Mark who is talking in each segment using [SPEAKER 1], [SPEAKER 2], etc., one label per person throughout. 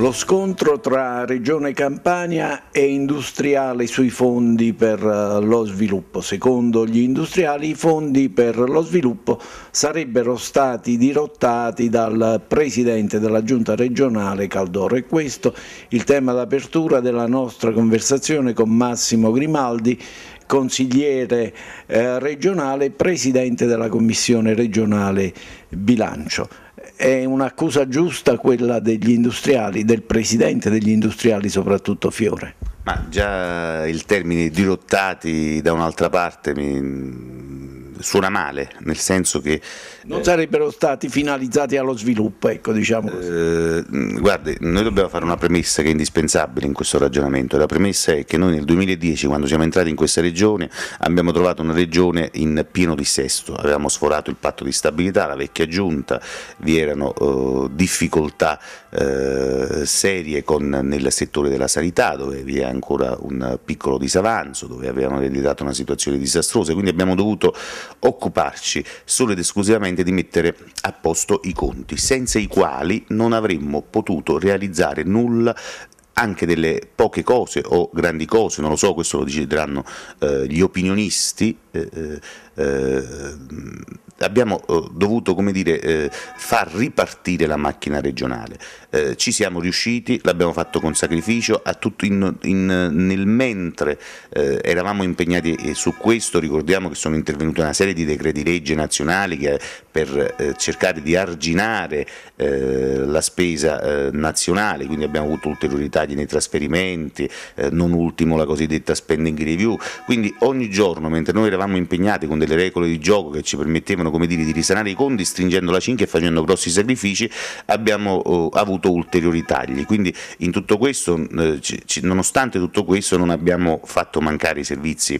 [SPEAKER 1] Lo scontro tra Regione Campania e industriali sui fondi per eh, lo sviluppo. Secondo gli industriali i fondi per lo sviluppo sarebbero stati dirottati dal presidente della giunta regionale Caldoro e questo il tema d'apertura della nostra conversazione con Massimo Grimaldi consigliere eh, regionale, e presidente della Commissione regionale bilancio è un'accusa giusta quella degli industriali, del presidente degli industriali soprattutto Fiore.
[SPEAKER 2] Ma già il termine dirottati da un'altra parte mi, suona male, nel senso che...
[SPEAKER 1] Non eh, sarebbero stati finalizzati allo sviluppo,
[SPEAKER 2] ecco diciamo così. Eh, guardi, noi dobbiamo fare una premessa che è indispensabile in questo ragionamento, la premessa è che noi nel 2010 quando siamo entrati in questa regione abbiamo trovato una regione in pieno dissesto, avevamo sforato il patto di stabilità, la vecchia giunta, vi erano eh, difficoltà eh, serie con, nel settore della sanità dove vi è ancora un piccolo disavanzo, dove avevano ereditato una situazione disastrosa, quindi abbiamo dovuto occuparci solo ed esclusivamente di mettere a posto i conti, senza i quali non avremmo potuto realizzare nulla anche delle poche cose o grandi cose, non lo so, questo lo decideranno eh, gli opinionisti eh, eh, eh abbiamo eh, dovuto dire, eh, far ripartire la macchina regionale. Eh, ci siamo riusciti, l'abbiamo fatto con sacrificio, in, in, nel mentre eh, eravamo impegnati su questo, ricordiamo che sono intervenute una serie di decreti legge nazionali che, per eh, cercare di arginare eh, la spesa nazionale, quindi abbiamo avuto ulteriori tagli nei trasferimenti, non ultimo la cosiddetta spending review, quindi ogni giorno mentre noi eravamo impegnati con delle regole di gioco che ci permettevano cercando dire, di risanare i conti, stringendo la cinghia e facendo grossi sacrifici, abbiamo eh, avuto ulteriori tagli. Quindi tutto questo, eh, nonostante tutto questo non abbiamo fatto mancare i servizi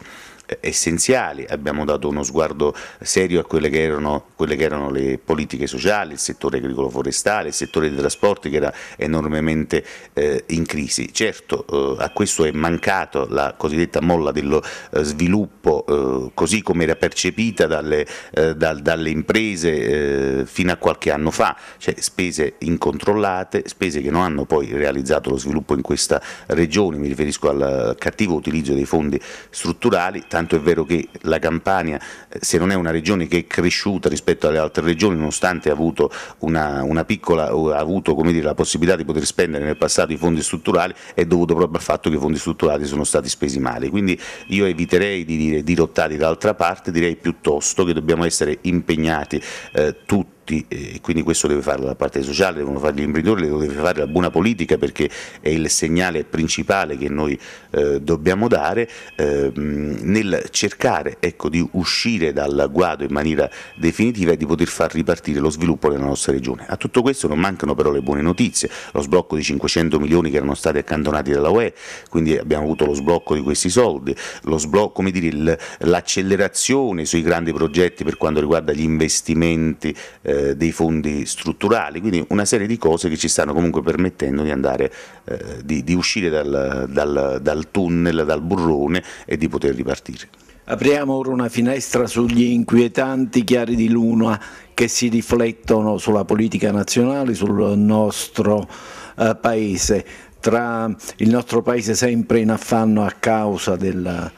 [SPEAKER 2] essenziali, abbiamo dato uno sguardo serio a quelle che erano, quelle che erano le politiche sociali, il settore agricolo-forestale, il settore dei trasporti che era enormemente eh, in crisi. Certo eh, a questo è mancata la cosiddetta molla dello eh, sviluppo eh, così come era percepita dalle, eh, dal, dalle imprese eh, fino a qualche anno fa, cioè spese incontrollate, spese che non hanno poi realizzato lo sviluppo in questa regione, mi riferisco al cattivo utilizzo dei fondi strutturali, tanto è vero che la Campania, eh, se non è una regione che è cresciuta rispetto alle altre regioni, nonostante ha avuto, una, una piccola, ha avuto dire, la possibilità di poter spendere nel passato i fondi strutturali, è dovuto proprio al fatto che i fondi strutturali sono stati spesi male. Quindi io eviterei di dire dirottati dall'altra parte, direi piuttosto che dobbiamo essere impegnati eh, tutti tutti e quindi questo deve farlo la parte sociale, devono fare gli imprenditori, lo deve fare la buona politica perché è il segnale principale che noi eh, dobbiamo dare eh, nel cercare ecco, di uscire dal guado in maniera definitiva e di poter far ripartire lo sviluppo della nostra regione. A tutto questo non mancano però le buone notizie, lo sblocco di 500 milioni che erano stati accantonati dalla UE, quindi abbiamo avuto lo sblocco di questi soldi, lo sblocco, come dire, l'accelerazione sui grandi progetti per quanto riguarda gli investimenti eh, eh, dei fondi strutturali, quindi una serie di cose che ci stanno comunque permettendo di, andare, eh, di, di uscire dal, dal, dal tunnel, dal burrone e di poter ripartire.
[SPEAKER 1] Apriamo ora una finestra sugli inquietanti chiari di luna che si riflettono sulla politica nazionale, sul nostro eh, paese, tra il nostro paese sempre in affanno a causa della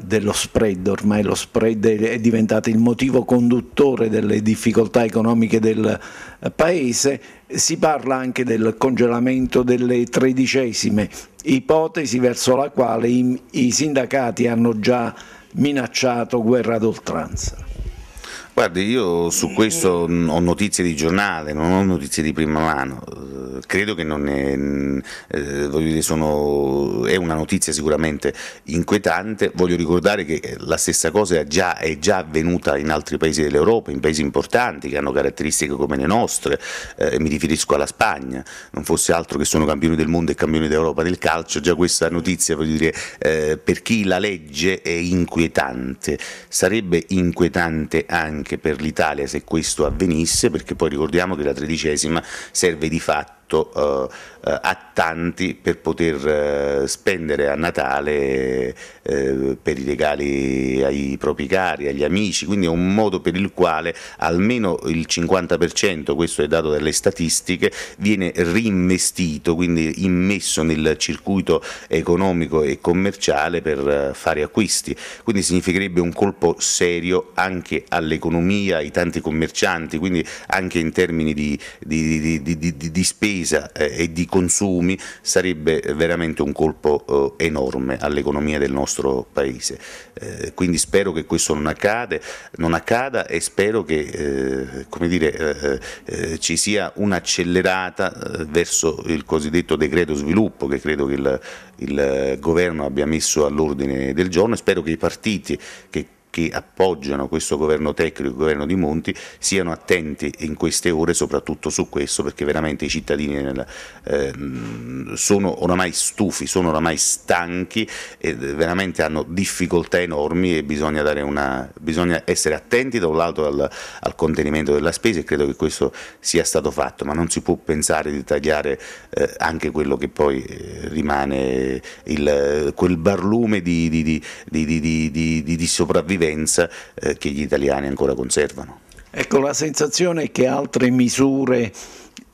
[SPEAKER 1] dello spread, ormai lo spread è diventato il motivo conduttore delle difficoltà economiche del eh, Paese, si parla anche del congelamento delle tredicesime, ipotesi verso la quale i, i sindacati hanno già minacciato guerra ad oltranza.
[SPEAKER 2] Guardi, io su questo mm, ho notizie di giornale, non ho notizie di prima mano credo che non è, mm, eh, dire, sono, è, una notizia sicuramente inquietante, voglio ricordare che eh, la stessa cosa è già, è già avvenuta in altri paesi dell'Europa, in paesi importanti che hanno caratteristiche come le nostre, eh, mi riferisco alla Spagna, non fosse altro che sono campioni del mondo e campioni d'Europa del calcio, già questa notizia voglio dire, eh, per chi la legge è inquietante, sarebbe inquietante anche per l'Italia se questo avvenisse, perché poi ricordiamo che la tredicesima serve di fatto molto eh, attiva eh, tanti per poter eh, spendere a Natale eh, per i regali ai propri cari, agli amici, quindi è un modo per il quale almeno il 50%, questo è dato dalle statistiche, viene reinvestito, quindi immesso nel circuito economico e commerciale per eh, fare acquisti, quindi significherebbe un colpo serio anche all'economia, ai tanti commercianti, quindi anche in termini di, di, di, di spesa e di consumo consumi sarebbe eh, veramente un colpo eh, enorme all'economia del nostro Paese. Eh, quindi spero che questo non, accade, non accada e spero che eh, dire, eh, ci sia un'accelerata verso il cosiddetto decreto sviluppo che credo che il, il governo abbia messo all'ordine del giorno e spero che i partiti che che appoggiano questo governo tecnico, il governo di Monti, siano attenti in queste ore soprattutto su questo perché veramente i cittadini nella, eh, sono oramai stufi, sono oramai stanchi e veramente hanno difficoltà enormi e bisogna, una, bisogna essere attenti da un lato al, al, contenimento della spesa e credo che questo sia stato fatto, ma non si può pensare di tagliare eh, anche quello che poi eh, rimane il, quel barlume di, di, di, di sopravvivenza convivenza eh, che gli italiani ancora conservano.
[SPEAKER 1] Ecco, la sensazione è che altre misure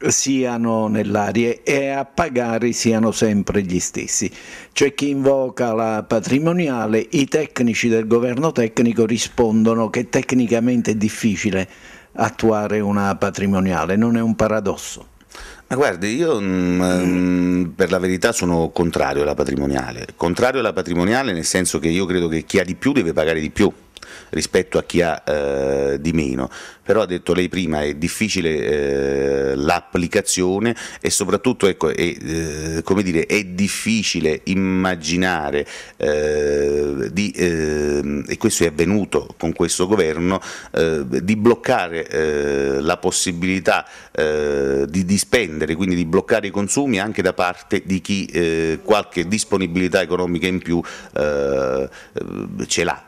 [SPEAKER 1] siano nell'aria e a pagare siano sempre gli stessi. C'è chi invoca la patrimoniale, i tecnici del governo tecnico rispondono che tecnicamente è difficile attuare una patrimoniale, non è un paradosso.
[SPEAKER 2] Ma guardi, io mh, mm, mm, per la verità sono contrario alla patrimoniale, contrario alla patrimoniale nel senso che io credo che chi ha di più deve pagare di più rispetto a chi ha eh, di meno, però ha detto lei prima è difficile eh, l'applicazione e soprattutto ecco, è, eh, dire, è, difficile immaginare, eh, di, eh, e questo è avvenuto con questo governo, eh, di bloccare la possibilità di spendere, quindi di bloccare i consumi anche da parte di chi qualche disponibilità economica in più ce l'ha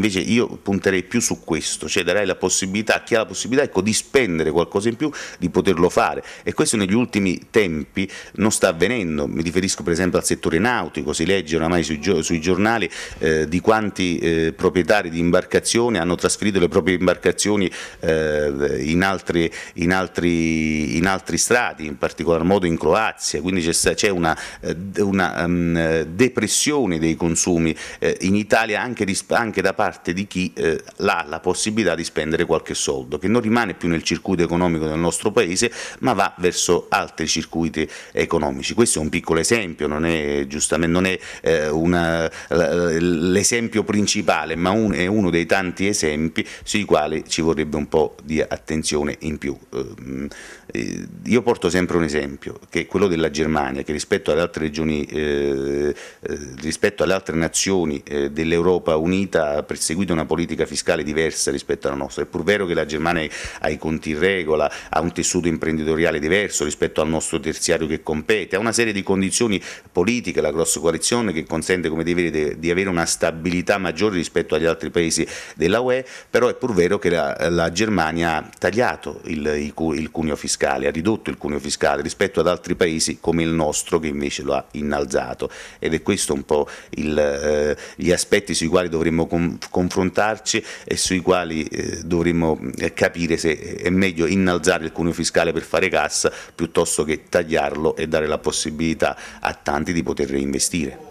[SPEAKER 2] invece io punterei più su questo, cioè darei la possibilità a chi ha la possibilità ecco, di spendere qualcosa in più di poterlo fare e questo negli ultimi tempi non sta avvenendo, mi riferisco per esempio al settore nautico, si legge oramai sui, sui giornali eh, di quanti eh, proprietari di imbarcazioni hanno trasferito le proprie imbarcazioni eh, in, altri, in, altri, in, altri, strati, in particolar modo in Croazia, quindi c'è una, eh, una um, depressione dei consumi eh, in Italia anche, anche da parte parte di chi eh, ha la possibilità di spendere qualche soldo, che non rimane più nel circuito economico del nostro paese, ma va verso altri circuiti economici. Questo è un piccolo esempio, non è, non è eh, l'esempio principale, ma un, è uno dei tanti esempi sui quali ci vorrebbe un po' di attenzione in più. Ehm, eh, io porto sempre un esempio, che è quello della Germania, che rispetto alle altre regioni, eh, eh, rispetto alle altre nazioni eh, dell'Europa Unita, seguito una politica fiscale diversa rispetto alla nostra, è pur vero che la Germania ha i conti in regola, ha un tessuto imprenditoriale diverso rispetto al nostro terziario che compete, ha una serie di condizioni politiche, la grossa coalizione che consente come dire, di avere una stabilità maggiore rispetto agli altri paesi della UE, però è pur vero che la, la Germania ha tagliato il, il cuneo fiscale, ha ridotto il cuneo fiscale rispetto ad altri paesi come il nostro che invece lo ha innalzato ed è questo un po' il, eh, gli aspetti sui quali dovremmo confrontarci e sui quali eh, dovremmo eh, capire se è meglio innalzare il cuneo fiscale per fare cassa piuttosto che tagliarlo e dare la possibilità a tanti di poter reinvestire.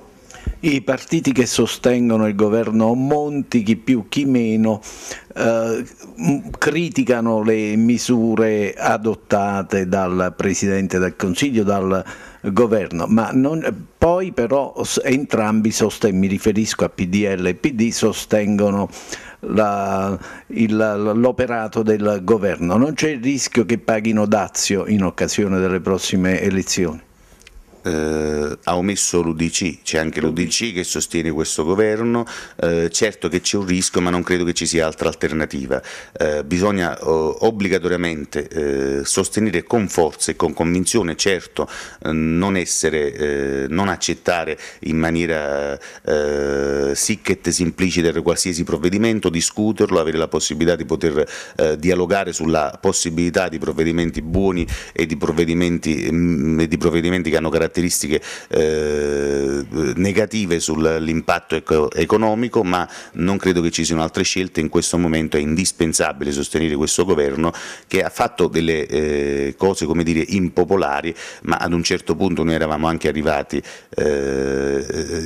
[SPEAKER 1] I partiti che sostengono il governo Monti, chi più chi meno, eh, criticano le misure adottate dal Presidente del Consiglio, dal Governo, ma non, poi però entrambi, sosten- mi riferisco a PDL e PD, sostengono la, il, l'operato del governo. Non c'è il rischio che paghino dazio in occasione delle prossime
[SPEAKER 2] elezioni? eh, ha omesso l'Udc, c'è anche l'Udc che sostiene questo governo, eh, certo che c'è un rischio ma non credo che ci sia altra alternativa, eh, bisogna oh, obbligatoriamente eh, sostenere con forza e con convinzione, certo eh, non, essere, non, accettare in maniera eh, e simplicita qualsiasi provvedimento, discuterlo, avere la possibilità di poter dialogare sulla possibilità di provvedimenti buoni e di provvedimenti, mh, mm, di provvedimenti che hanno caratteristiche caratteristiche eh, negative sull'impatto eco economico, ma non credo che ci siano altre scelte, in questo momento è indispensabile sostenere questo governo che ha fatto delle eh, cose come dire impopolari, ma ad un certo punto noi eravamo anche arrivati eh,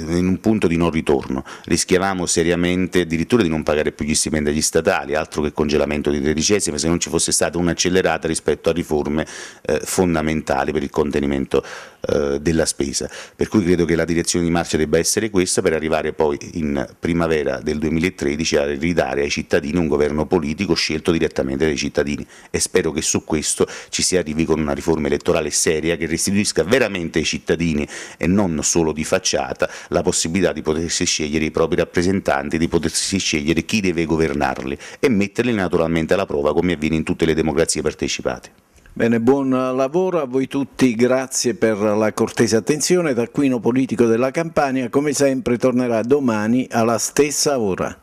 [SPEAKER 2] in un punto di non ritorno, rischiavamo seriamente addirittura di non pagare più gli stipendi agli statali, altro che congelamento di tredicesima, se non ci fosse stata un'accelerata rispetto a riforme eh, fondamentali per il contenimento eh, della spesa. Per cui credo che la direzione di marcia debba essere questa per arrivare poi in primavera del 2013 a ridare ai cittadini un governo politico scelto direttamente dai cittadini e spero che su questo ci si arrivi con una riforma elettorale seria che restituisca veramente ai cittadini e non solo di facciata la possibilità di potersi scegliere i propri rappresentanti, di potersi scegliere chi deve governarli e metterli naturalmente alla prova come avviene in tutte le democrazie partecipate.
[SPEAKER 1] Bene, buon lavoro a voi tutti, grazie per la cortese attenzione. Taccuino politico della Campania, come sempre, tornerà domani alla stessa ora.